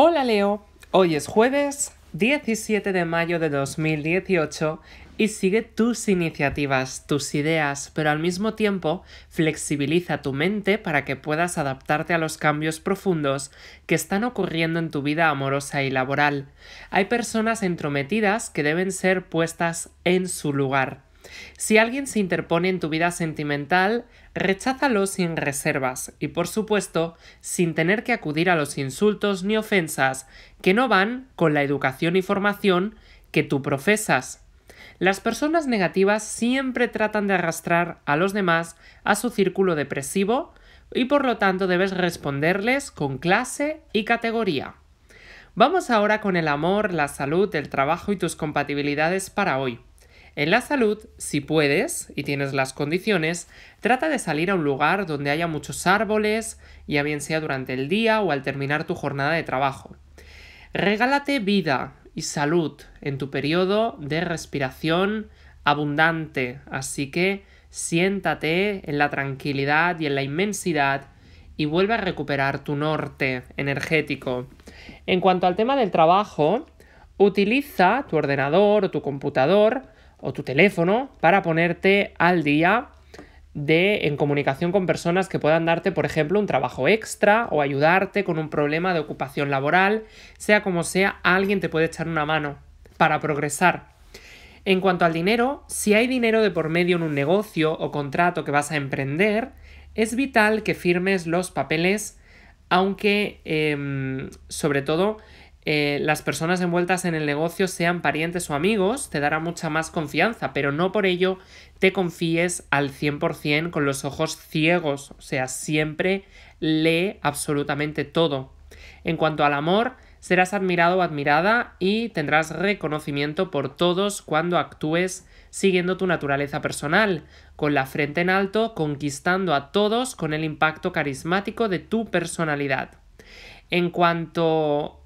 Hola Leo, hoy es jueves 17 de mayo de 2018 y sigue tus iniciativas, tus ideas, pero al mismo tiempo flexibiliza tu mente para que puedas adaptarte a los cambios profundos que están ocurriendo en tu vida amorosa y laboral. Hay personas entrometidas que deben ser puestas en su lugar. Si alguien se interpone en tu vida sentimental, recházalo sin reservas y por supuesto sin tener que acudir a los insultos ni ofensas que no van con la educación y formación que tú profesas. Las personas negativas siempre tratan de arrastrar a los demás a su círculo depresivo y por lo tanto debes responderles con clase y categoría. Vamos ahora con el amor, la salud, el trabajo y tus compatibilidades para hoy. En la salud, si puedes y tienes las condiciones, trata de salir a un lugar donde haya muchos árboles, ya bien sea durante el día o al terminar tu jornada de trabajo. Regálate vida y salud en tu periodo de respiración abundante, así que siéntate en la tranquilidad y en la inmensidad y vuelve a recuperar tu norte energético. En cuanto al tema del trabajo, utiliza tu ordenador o tu computador o tu teléfono para ponerte al día de, en comunicación con personas que puedan darte, por ejemplo, un trabajo extra o ayudarte con un problema de ocupación laboral, sea como sea, alguien te puede echar una mano para progresar. En cuanto al dinero, si hay dinero de por medio en un negocio o contrato que vas a emprender, es vital que firmes los papeles, aunque em, sobre todo eh, las personas envueltas en el negocio sean parientes o amigos, te dará mucha más confianza, pero no por ello te confíes al 100% con los ojos ciegos, o sea, siempre lee absolutamente todo. En cuanto al amor, serás admirado o admirada y tendrás reconocimiento por todos cuando actúes siguiendo tu naturaleza personal, con la frente en alto, conquistando a todos con el impacto carismático de tu personalidad. En cuanto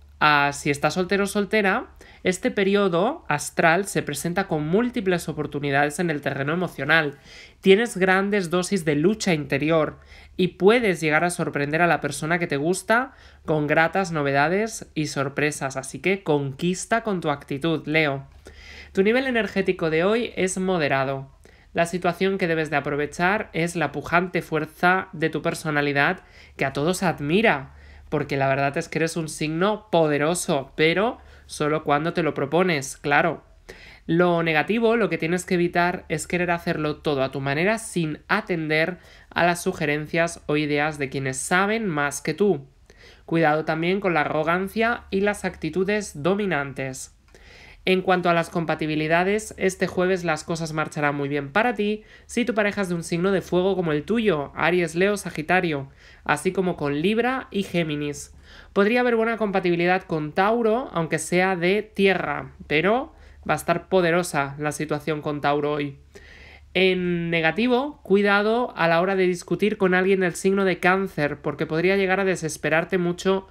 si estás soltero o soltera, este periodo astral se presenta con múltiples oportunidades en el terreno emocional. Tienes grandes dosis de lucha interior y puedes llegar a sorprender a la persona que te gusta con gratas novedades y sorpresas. Así que conquista con tu actitud, Leo. Tu nivel energético de hoy es moderado. La situación que debes de aprovechar es la pujante fuerza de tu personalidad que a todos admira porque la verdad es que eres un signo poderoso, pero solo cuando te lo propones, claro. Lo negativo, lo que tienes que evitar es querer hacerlo todo a tu manera sin atender a las sugerencias o ideas de quienes saben más que tú. Cuidado también con la arrogancia y las actitudes dominantes. En cuanto a las compatibilidades, este jueves las cosas marcharán muy bien para ti si tu pareja es de un signo de fuego como el tuyo, Aries, Leo, Sagitario, así como con Libra y Géminis. Podría haber buena compatibilidad con Tauro, aunque sea de tierra, pero va a estar poderosa la situación con Tauro hoy. En negativo, cuidado a la hora de discutir con alguien del signo de cáncer, porque podría llegar a desesperarte mucho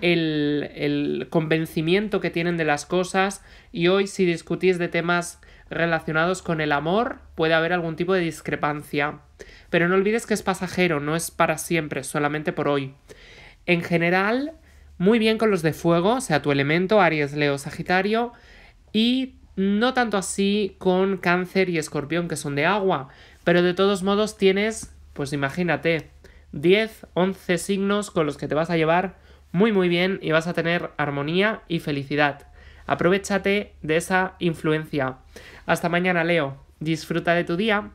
el, convencimiento que tienen de las cosas y hoy si discutís de temas relacionados con el amor puede haber algún tipo de discrepancia. Pero no olvides que es pasajero, no es para siempre, solamente por hoy. En general, muy bien con los de fuego, o sea, tu elemento, Aries, Leo, Sagitario, y no tanto así con Cáncer y Escorpión, que son de agua. Pero de todos modos tienes, pues imagínate, 10, 11 signos con los que te vas a llevar muy muy bien y vas a tener armonía y felicidad. Aprovechate de esa influencia. Hasta mañana, Leo. Disfruta de tu día.